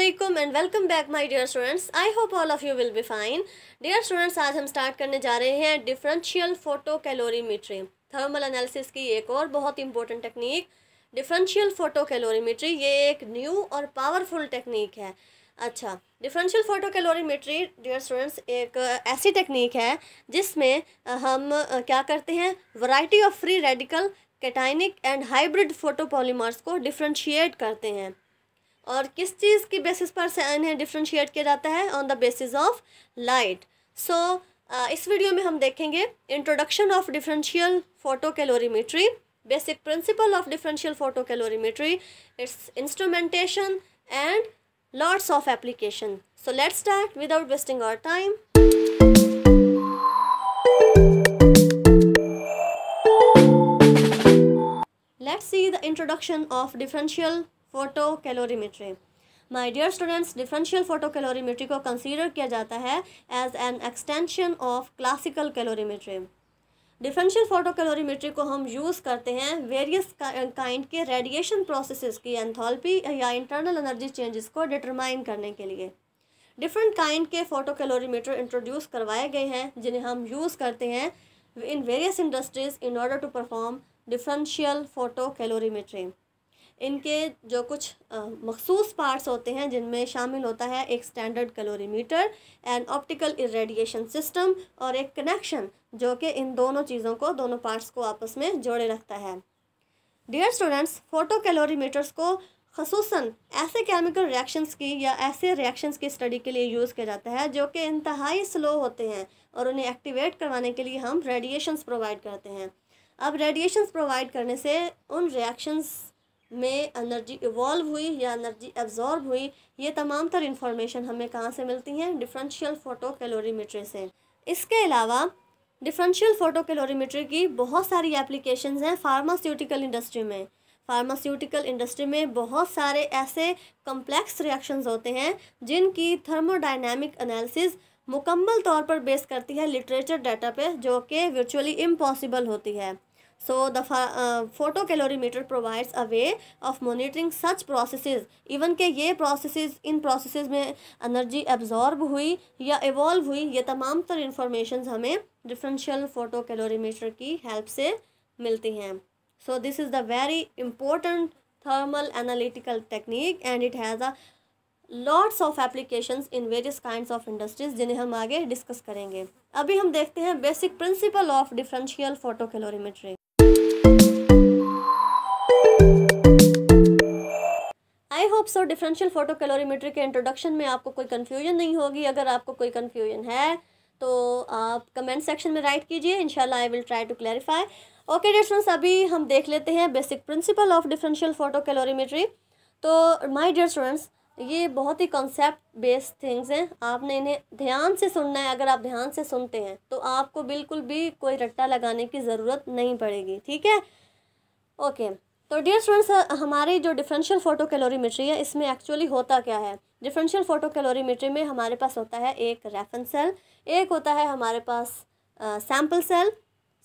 Aslam and welcome back my dear students I hope all of you will be fine dear students आज हम start करने जा रहे हैं differential photo calorimetry thermal analysis की एक और बहुत important technique differential photo calorimetry ये एक न्यू और पावरफुल टेक्निक है अच्छा differential photo calorimetry dear students एक uh, ऐसी टेक्निक है जिसमें uh, हम uh, क्या करते हैं variety of free radical cationic and hybrid फोटोपॉलीमर्स को डिफ्रेंशिएट करते हैं और किस चीज़ की बेसिस पर से इन्हें डिफ्रेंशिएट किया जाता है on the basis of light so इस वीडियो में हम देखेंगे introduction of differential photo photocalorimetry basic principle of differential photo photocalorimetry its instrumentation and loads of application so let's start without wasting our time let's see the introduction of differential photo calorimetry my dear students differential photo calorimetry को consider किया जाता है as an extension of classical calorimetry differential photo calorimetry को हम use करते हैं various kind के radiation processes की एंथोल्पी या इंटरनल एनर्जी चेंजेस को डिटरमाइन करने के लिए डिफरेंट काइंड के फोटो कैलोरीमीटर इंट्रोड्यूस करवाए गए हैं जिन्हें हम यूज़ करते हैं in various industries in order to perform differential photo calorimetry इनके जो कुछ मखसूस पार्ट्स होते हैं जिनमें शामिल होता है एक standard calorimeter and optical irradiation system और एक कनेक्शन जो कि इन दोनों चीज़ों को दोनों पार्ट्स को आपस में जोड़े रखता है डियर स्टूडेंट्स फोटो कैलोरीमीटर्स को खसूस ऐसे केमिकल रिएक्शंस की या ऐसे रिएक्शंस की स्टडी के लिए यूज़ किया जाता है जो कि इंतहाई स्लो होते हैं और उन्हें एक्टिवेट करवाने के लिए हम रेडिएशंस प्रोवाइड करते हैं अब रेडिएशंस प्रोवाइड करने से उन रिएक्शंस में एनर्जी इवॉल्व हुई या एनर्जी एब्जॉर्ब हुई ये तमाम तर इन्फॉर्मेशन हमें कहाँ से मिलती हैं डिफरेंशियल फ़ोटो कैलोरीमीट्री से इसके अलावा डिफरेंशियल फ़ोटो कैलोरीमीट्री की बहुत सारी एप्लीकेशन हैं फार्मास्यूटिकल इंडस्ट्री में फार्मास्यूटिकल इंडस्ट्री में बहुत सारे ऐसे कम्प्लेक्स रिएक्शंस होते हैं जिनकी थर्मोडाइनमिक एनालिसिस मुकम्मल तौर पर बेस करती है लिटरेचर डाटा पे जो कि वर्चुअली इम्पॉसिबल होती है So the uh, photocalorimeter provides a way of monitoring such processes. Even के ये processes इन processes में energy absorb हुई या evolve हुई ये तमाम तर informations हमें differential photocalorimeter की help से मिलती हैं So this is the very important thermal analytical technique and it has a lots of applications in various kind of industries जिन्हें हम आगे डिस्कस करेंगे अभी हम देखते हैं basic principle of differential photo calorimetry I hope so differential photo calorimeter के introduction में आपको कोई कन्फ्यूजन नहीं होगी अगर आपको कोई कन्फ्यूजन है तो आप कमेंट सेक्शन में राइट कीजिए इनशाला I will try to clarify okay dear students अभी हम देख लेते हैं basic principle of differential photo calorimetry तो माई डियर स्टूडेंट्स ये बहुत ही कॉन्सेप्ट बेस्ड थिंग्स हैं आपने इन्हें ध्यान से सुनना है अगर आप ध्यान से सुनते हैं तो आपको बिल्कुल भी कोई रट्टा लगाने की ज़रूरत नहीं पड़ेगी ठीक है ओके okay. तो डियर स्टूडेंट्स हमारी जो डिफरेंशियल फोटो कैलोरीमेट्री है इसमें एक्चुअली होता क्या है डिफरेंशियल फोटो कैलोरीमेट्री में हमारे पास होता है एक रेफरेंस सेल एक होता है हमारे पास सैम्पल सेल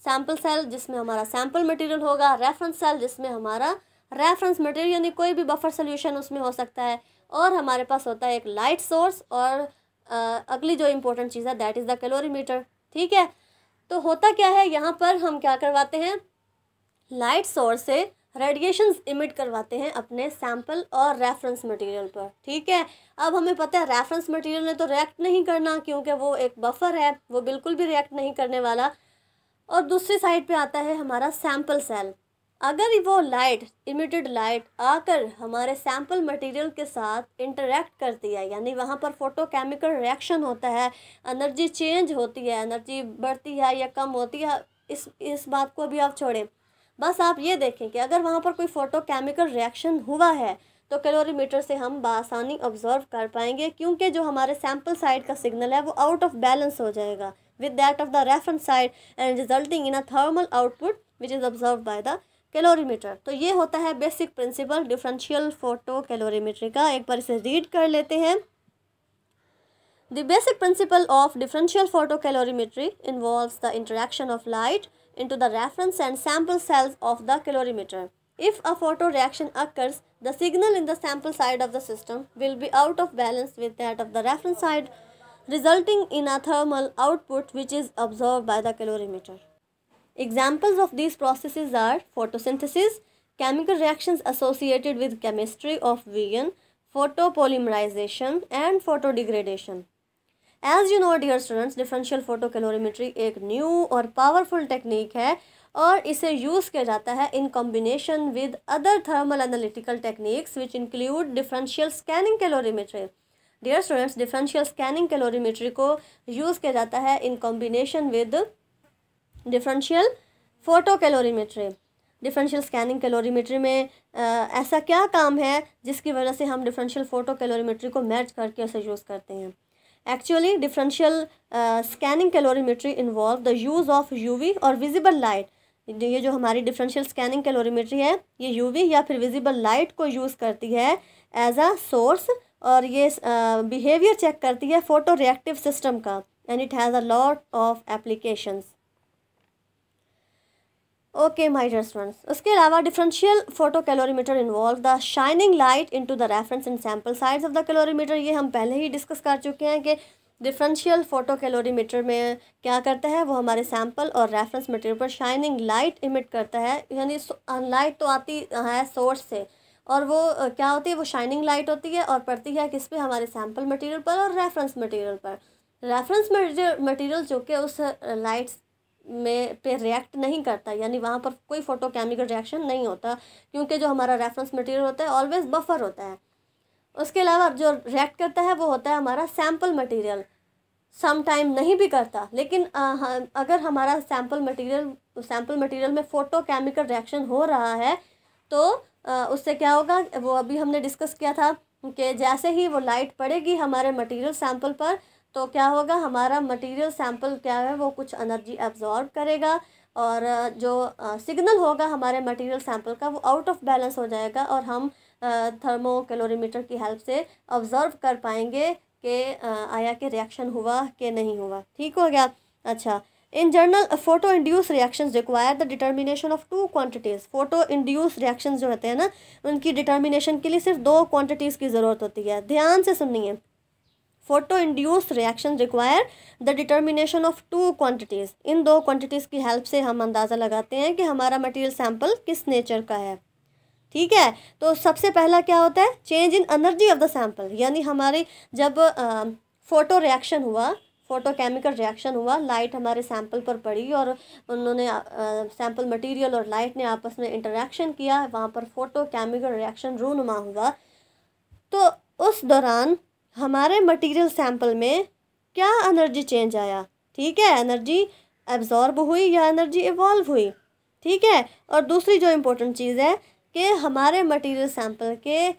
सैम्पल सेल जिसमें हमारा सैम्पल मटेरियल होगा रेफरेंस सेल जिसमें हमारा रेफरेंस मटेरियल यानी कोई भी बफर सोल्यूशन उसमें हो सकता है और हमारे पास होता है एक लाइट सोर्स और आ, अगली जो इम्पोर्टेंट चीज़ है दैट इज़ द कैलोरीमीटर ठीक है तो होता क्या है यहाँ पर हम क्या करवाते हैं लाइट सोर्स से रेडिएशंस इमिट करवाते हैं अपने सैंपल और रेफरेंस मटेरियल पर ठीक है अब हमें पता है रेफरेंस मटेरियल ने तो रिएक्ट नहीं करना क्योंकि वो एक बफर है वो बिल्कुल भी रिएक्ट नहीं करने वाला और दूसरी साइड पे आता है हमारा सैंपल सेल अगर वो लाइट इमिटेड लाइट आकर हमारे सैंपल मटेरियल के साथ इंटरेक्ट करती है यानी वहाँ पर फोटोकेमिकल रिएक्शन होता है एनर्जी चेंज होती है एनर्जी बढ़ती है या कम होती है इस इस बात को भी आप छोड़ें बस आप ये देखें कि अगर वहाँ पर कोई फोटोकेमिकल रिएक्शन हुआ है तो कैलोरीमीटर से हम बासानी ऑब्जर्व कर पाएंगे क्योंकि जो हमारे सैम्पल साइड का सिग्नल है वो आउट ऑफ बैलेंस हो जाएगा with that of the reference side and resulting in a thermal output which is observe by the calorimeter तो ये होता है basic principle differential photo calorimeter का एक बार इसे रीड कर लेते हैं the basic principle of differential photo calorimetry involve the interaction of light into the reference and sample cells of the calorimeter. If a photoreaction occurs, the signal in the sample side of the system will be out of balance with that of the reference side, resulting in a thermal output which is absorbed by the calorimeter. Examples of these processes are photosynthesis, chemical reactions associated with chemistry of vegan, photopolymerization and photodegradation. As you know dear students differential photocalorimetry एक new और powerful technique है और इसे use किया जाता है in combination with other thermal analytical techniques which include differential scanning calorimetry dear students differential scanning calorimetry को use किया जाता है in combination with differential photo calorimetry differential scanning calorimetry में आ, uh, ऐसा क्या काम है जिसकी वजह से हम डिफरेंशियल फोटो कैलोरीमेट्री को मैच करके उसे यूज़ करते हैं Actually, differential uh, scanning calorimetry involve the use of UV और visible light. ये जो हमारी डिफरेंशियल स्कैनिंग कैलोरीमेट्री है ये यूवी या फिर विजिबल लाइट को यूज़ करती है एज अ सोर्स और ये बिहेवियर uh, चेक करती है फोटो रिएक्टिव सिस्टम का and it has a lot of applications okay my dear students उसके अलावा differential photo calorimeter involve the shining light into the reference in sample size of the calorimeter ये हम पहले ही discuss कर चुके हैं कि डिफरेंशियल फोटो कैलोरीमीटर में क्या करता है वो हमारे सैम्पल और रेफरेंस मटेरियल पर शाइनिंग लाइट इमिट करता है यानी लाइट अं, तो आती अं, है सोर्स से और वो क्या होती है वो शाइनिंग लाइट होती है और पड़ती है किस पे हमारे सैम्पल मटेरियल पर और रेफरेंस मटेरियल पर रेफरेंस मटेरियल जो कि उस लाइट्स में पे रिएक्ट नहीं करता यानी वहाँ पर कोई फोटो केमिकल रिएक्शन नहीं होता क्योंकि जो हमारा रेफरेंस मटेरियल होता है ऑलवेज बफर होता है उसके अलावा जो रिएक्ट करता है वो होता है हमारा सैम्पल मटेरियल सम टाइम नहीं भी करता लेकिन आ, अगर हमारा सैम्पल मटेरियल सैम्पल मटेरियल में फ़ोटो केमिकल रिएक्शन हो रहा है तो आ, उससे क्या होगा वो अभी हमने डिस्कस किया था कि जैसे ही वो लाइट पड़ेगी हमारे मटेरियल सैम्पल पर तो क्या होगा हमारा मटेरियल सैम्पल क्या है वो कुछ एनर्जी एब्जॉर्ब करेगा और जो सिग्नल होगा हमारे मटेरियल सैम्पल का वो आउट ऑफ बैलेंस हो जाएगा और हम थर्मो कैलोरीमीटर की हेल्प से ऑब्ज़र्व कर पाएंगे कि आया के रिएक्शन हुआ कि नहीं हुआ ठीक हो गया अच्छा in general photo induce reaction require the determination of two quantities photo induce reaction जो होते हैं ना उनकी डिटर्मिनेशन के लिए सिर्फ दो quantities की ज़रूरत होती है ध्यान से सुनिए photo induce reaction require the determination of two quantities इन दो क्वांटिटीज़ की हेल्प से हम अंदाज़ा लगाते हैं कि हमारा मटेरियल सैंपल किस नेचर का है ठीक है तो सबसे पहला क्या होता है change in energy of the sample यानी हमारे जब फोटो रिएक्शन हुआ फोटोकेमिकल रिएक्शन हुआ लाइट हमारे सैंपल पर पड़ी और उन्होंने सैंपल मटेरियल और लाइट ने आपस में इंटरेक्शन किया वहाँ पर फोटोकेमिकल रिएक्शन रूनुमा हुआ तो उस दौरान हमारे मटेरियल सैंपल में क्या एनर्जी चेंज आया ठीक है एनर्जी एब्जॉर्ब हुई या एनर्जी इवॉल्व हुई ठीक है और दूसरी जो इम्पोर्टेंट चीज़ है कि हमारे मटेरियल सैंपल के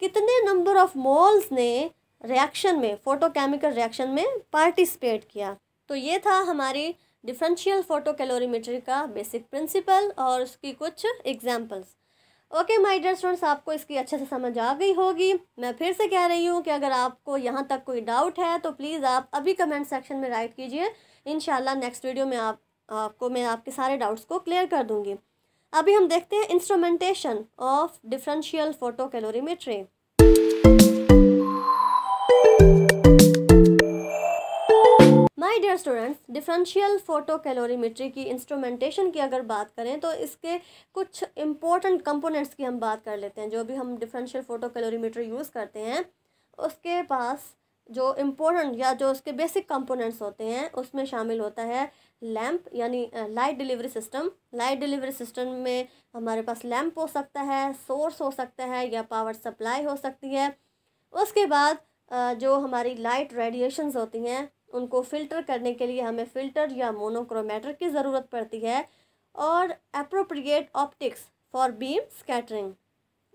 कितने नंबर ऑफ मोल्स ने रिएक्शन में फोटोकेमिकल रिएक्शन में पार्टिसिपेट किया तो ये था हमारी डिफरेंशियल फोटोकेलोरीमेट्री का बेसिक प्रिंसिपल और उसकी कुछ examples okay my dear students आपको इसकी अच्छे से समझ आ गई होगी मैं फिर से कह रही हूँ कि अगर आपको यहाँ तक कोई डाउट है तो प्लीज़ आप अभी कमेंट सेक्शन में राइट कीजिए इन नेक्स्ट वीडियो में आप आपको मैं आपके सारे डाउट्स को क्लियर कर दूँगी अभी हम देखते हैं instrumentation of differential photo calorimetry my dear students differential photo calorimetry की इंस्ट्रूमेंटेशन की अगर बात करें तो इसके कुछ इंपॉर्टेंट कंपोनेंट्स की हम बात कर लेते हैं जो भी हम डिफरेंशियल फोटो कैलोरीमीटर यूज़ करते हैं उसके पास जो इम्पोर्टेंट या जो उसके बेसिक कंपोनेंट्स होते हैं उसमें शामिल होता है लैम्प यानी light delivery system light delivery system में हमारे पास लैम्प हो सकता है सोर्स हो सकता है या पावर सप्लाई हो सकती है उसके बाद जो हमारी लाइट रेडिएशंस होती हैं उनको फ़िल्टर करने के लिए हमें फ़िल्टर या मोनोक्रोमेटर की ज़रूरत पड़ती है और appropriate optics for beam scattering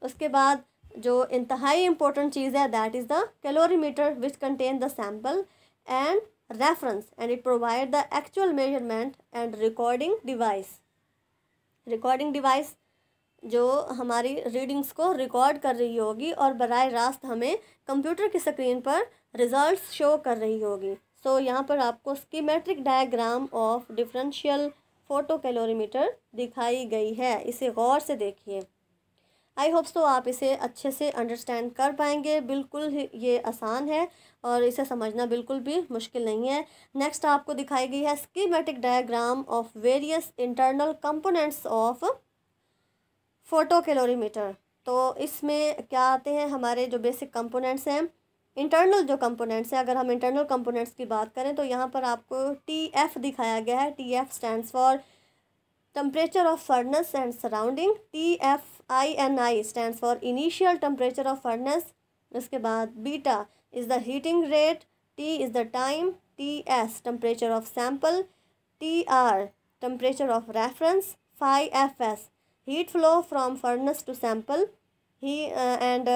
उसके बाद जो इंतहाई इम्पोर्टेंट चीज़ है that is the calorimeter which contain the sample and reference and it provide the actual measurement and recording device recording device जो हमारी रीडिंग्स को रिकॉर्ड कर रही होगी और बर रास्त हमें कंप्यूटर की स्क्रीन पर रिज़ल्ट शो कर रही होगी सो so, यहाँ पर आपको schematic diagram of differential photo calorimeter दिखाई गई है इसे गौर से देखिए आई होप सो आप इसे अच्छे से अंडरस्टैंड कर पाएंगे बिल्कुल ये आसान है और इसे समझना बिल्कुल भी मुश्किल नहीं है नेक्स्ट आपको दिखाई गई है schematic diagram of various internal components of photo calorimeter तो इसमें क्या आते हैं हमारे जो बेसिक कंपोनेंट्स हैं इंटरनल जो कंपोनेंट्स हैं अगर हम इंटरनल कंपोनेंट्स की बात करें तो यहाँ पर आपको टी एफ दिखाया गया है T F stand for temperature of furnace and surrounding T F I N I stand for initial temperature of furnace उसके बाद beta is the heating rate T is the time T S temperature of sample T R temperature of reference phi F S heat flow from furnace to sample ही and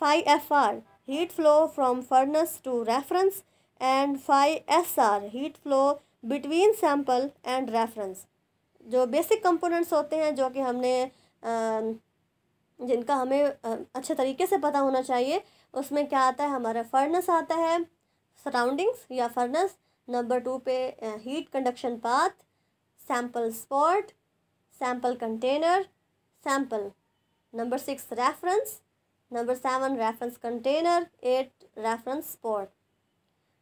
phi F R heat flow from furnace to reference and five S R heat flow between sample and reference जो basic components होते हैं जो कि हमने जिनका हमें अच्छे तरीके से पता होना चाहिए उसमें क्या आता है हमारा फर्नस आता है सराउंडिंग्स या फर्नस नंबर टू पे heat conduction path sample spot sample container sample number six reference number seven reference container eight reference spot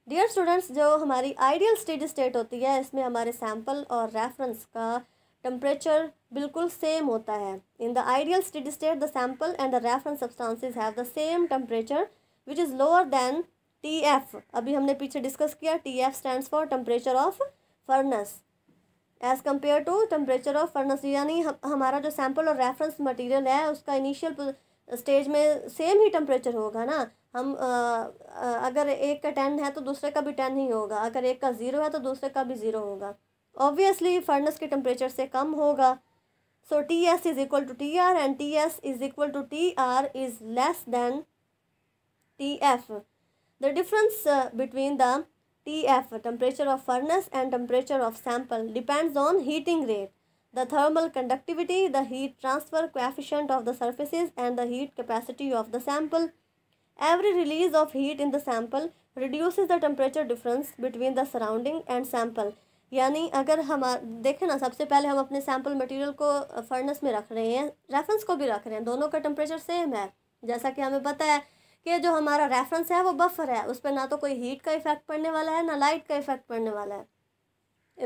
dear students जो हमारी आइडियल स्टडी स्टेट होती है इसमें हमारे सैम्पल और रेफरेंस का टेम्परेचर बिल्कुल सेम होता है in the ideal steady state the sample and the reference substances have the same temperature which is lower than T F अभी हमने पीछे डिस्कस किया T F stand for temperature of furnace as compare to temperature of furnace यानी हमारा जो sample और reference material है उसका इनिशियल स्टेज में सेम ही टेम्परेचर होगा ना हम आ, अगर एक का टेन है तो दूसरे का भी टेन ही होगा अगर एक का ज़ीरो है तो दूसरे का भी ज़ीरो होगा ऑब्वियसली फर्नेस के टेम्परेचर से कम होगा so T S is equal to T R and T S is equal to T R is less than T F the difference between the T F temperature of furnace and temperature of sample depends on heating rate the thermal conductivity, the heat transfer coefficient of the surfaces and the heat capacity of the sample. Every release of heat in the sample reduces the temperature difference between the surrounding and sample. यानी अगर हम देखें ना सबसे पहले हम अपने sample material को फर्नेस में रख रहे हैं रेफरेंस को भी रख रहे हैं दोनों का टेम्परेचर सेम है जैसा कि हमें पता है कि जो हमारा रेफरेंस है वो बफर है उस पर ना तो कोई हीट का इफेक्ट पड़ने वाला है ना लाइट का इफेक्ट पड़ने वाला है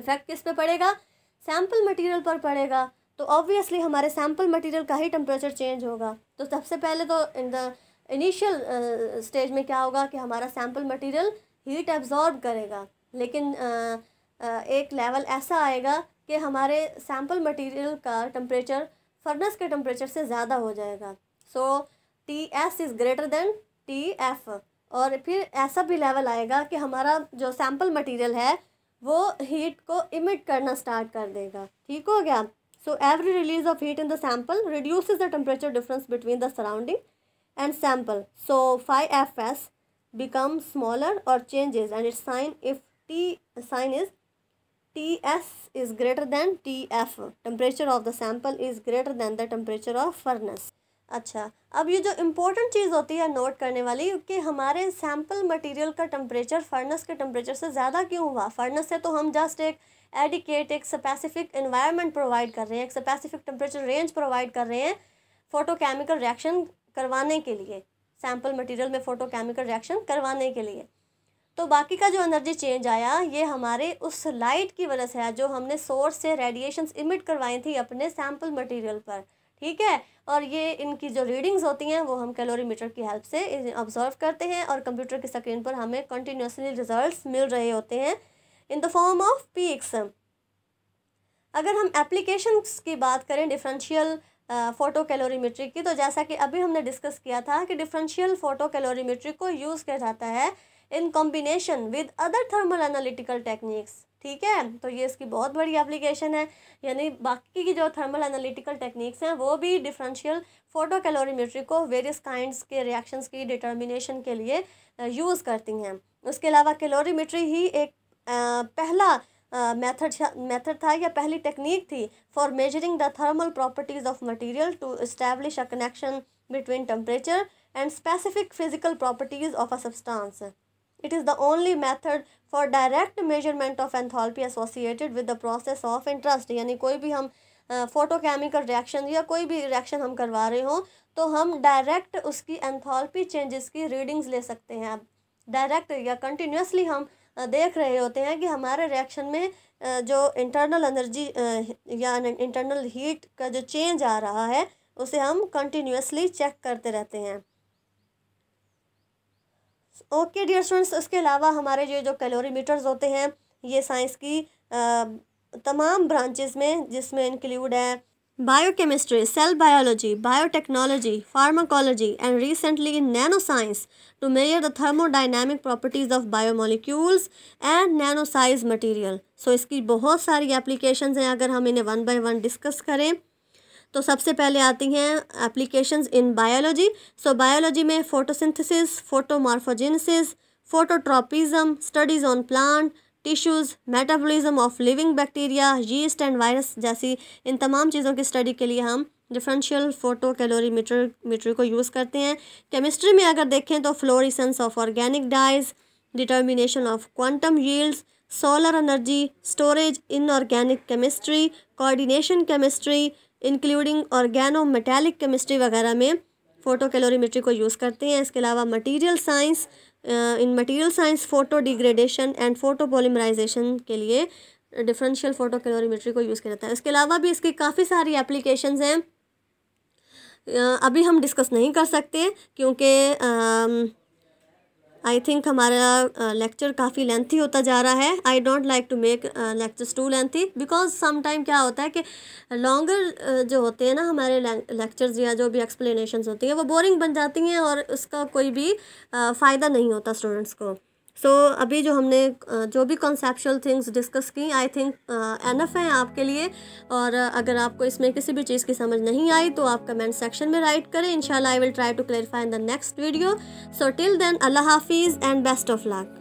इफेक्ट किस पे पड़ेगा सैम्पल मटेरियल पर पड़ेगा तो ऑब्वियसली हमारे सैम्पल मटेरियल का ही टेम्परेचर चेंज होगा तो सबसे पहले तो इन द इनिशियल स्टेज में क्या होगा कि हमारा सैम्पल मटेरियल हीट एब्जॉर्ब करेगा लेकिन uh, uh, एक लेवल ऐसा आएगा कि हमारे सैम्पल मटेरियल का टेम्परेचर फर्नेस के टेम्परेचर से ज़्यादा हो जाएगा so T S is greater than T F और फिर ऐसा भी लेवल आएगा कि हमारा जो सैम्पल मटेरियल है वो हीट को इमिट करना स्टार्ट कर देगा ठीक हो गया so every release of heat in the sample reduce the temperature difference between the surrounding and sample so five F S become smaller और changes and its sign if T sign is T S is greater than T F temperature of the sample is greater than the temperature of furnace अच्छा अब ये जो important चीज़ होती है note करने वाली कि हमारे सैम्पल मटेरियल का टम्परेचर फर्नेस के टम्परेचर से ज़्यादा क्यों हुआ फर्नेस से तो हम जस्ट एक एडिकेट एक स्पेसिफिक इन्वायरमेंट प्रोवाइड कर रहे हैं एक स्पेसिफिक टेम्परेचर रेंज प्रोवाइड कर रहे हैं फ़ोटोकेमिकल रिएक्शन करवाने के लिए सैम्पल मटीरियल में फ़ोटोकेमिकल रिएक्शन करवाने के लिए तो बाकी का जो एनर्जी चेंज आया ये हमारे उस लाइट की वजह से है जो हमने सोर्स से रेडिएशंस इमिट करवाई थी अपने सैम्पल मटेरियल पर ठीक है और ये इनकी जो रीडिंग्स होती हैं वो हम कैलोरीमीटर की हेल्प से ऑब्जर्व करते हैं और कंप्यूटर की स्क्रीन पर हमें कंटिन्यूसली रिजल्ट्स मिल रहे होते हैं in the form of peaks अगर हम एप्लीकेशंस की बात करें डिफरेंशियल फ़ोटो कैलोरीमीट्रिक की तो जैसा कि अभी हमने डिस्कस किया था कि डिफरेंशियल फ़ोटो कैलोरीमीट्रिक को यूज़ किया जाता है in combination with other thermal analytical techniques ठीक है तो ये इसकी बहुत बड़ी एप्लीकेशन है यानी बाकी की जो थर्मल एनालिटिकल टेक्निक्स हैं वो भी डिफरेंशियल फोटो कैलोरीमेट्री को वेरियस काइंड्स के रिएक्शंस की डिटर्मिनेशन के लिए यूज़ uh, करती हैं उसके अलावा कैलोरीमेट्री ही एक आ, uh, पहला मेथड uh, मेथड था या पहली टेक्निक थी for measuring the thermal properties of material to establish a connection between temperature and specific physical properties of a substance It is the only method for direct measurement of enthalpy associated with the process of interest यानी कोई भी हम photochemical uh, reaction या कोई भी reaction हम करवा रहे हों तो हम डायरेक्ट उसकी एंथॉल्पी चेंजेस की रीडिंग्स ले सकते हैं अब डायरेक्ट या कंटिन्यूसली हम देख रहे होते हैं कि हमारे रिएक्शन में जो इंटरनल एनर्जी या इंटरनल हीट का जो चेंज आ रहा है उसे हम कंटिन्यूसली चेक करते रहते हैं ओके डियर स्टूडेंट्स इसके अलावा हमारे जो जो कैलोरीमीटर्स होते हैं ये साइंस की आ, तमाम ब्रांचेस में जिसमें इंक्लूड है biochemistry cell biology biotechnology pharmacology and recently nano science to measure the thermodynamic properties of biomolecules and nano size material so इसकी बहुत सारी एप्लीकेशन हैं अगर हम इन्हें वन बाय वन डिस्कस करें तो सबसे पहले आती हैं applications in biology so biology में photosynthesis photomorphogenesis phototropism studies on plant tissues metabolism of living bacteria yeast and virus जैसी इन तमाम चीज़ों की स्टडी के लिए हम डिफरेंशियल फोटो कैलोरी मीटर को यूज़ करते हैं केमिस्ट्री में अगर देखें तो fluorescence of organic dyes determination of quantum yields solar energy storage inorganic chemistry coordination chemistry including organo metallic chemistry वगैरह में फ़ोटो कैलोरीमेट्री को यूज़ करते हैं इसके अलावा material science in material science photo degradation and photo polymerization के लिए differential photo calorimetry को यूज़ किया जाता है इसके अलावा भी इसकी काफ़ी सारी एप्लीकेशन हैं uh, अभी हम डिस्कस नहीं कर सकते क्योंकि um, आई थिंक हमारा लेक्चर काफ़ी लेंथी होता जा रहा है I don't like to make lectures too lengthy because sometime क्या होता है कि लॉन्गर जो होते हैं ना हमारे लेक्चर्स या जो भी एक्सप्लेनेशंस होती हैं वो बोरिंग बन जाती हैं और उसका कोई भी फ़ायदा नहीं होता स्टूडेंट्स को सो so, अभी जो हमने जो भी कॉन्सेप्चुअल थिंग्स डिस्कस की आई थिंक एनफ हैं आपके लिए और अगर आपको इसमें किसी भी चीज़ की समझ नहीं आई तो आप कमेंट सेक्शन में राइट करें इनशाला I will try to clarify in the next video so till then अल्लाह हाफिज़ एंड बेस्ट ऑफ लक